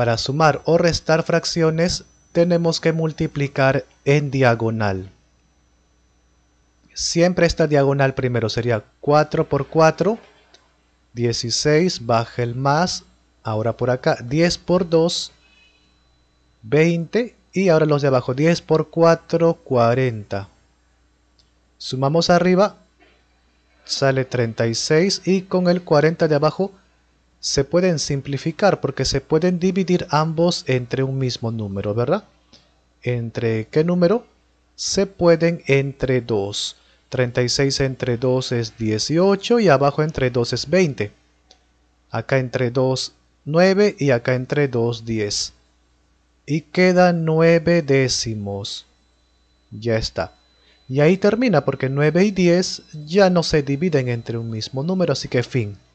Para sumar o restar fracciones tenemos que multiplicar en diagonal. Siempre esta diagonal primero sería 4 por 4, 16, baja el más, ahora por acá 10 por 2, 20 y ahora los de abajo 10 por 4, 40. Sumamos arriba, sale 36 y con el 40 de abajo se pueden simplificar porque se pueden dividir ambos entre un mismo número, ¿verdad? ¿Entre qué número? Se pueden entre 2. 36 entre 2 es 18 y abajo entre 2 es 20. Acá entre 2, 9 y acá entre 2, 10. Y quedan 9 décimos. Ya está. Y ahí termina porque 9 y 10 ya no se dividen entre un mismo número, así que fin.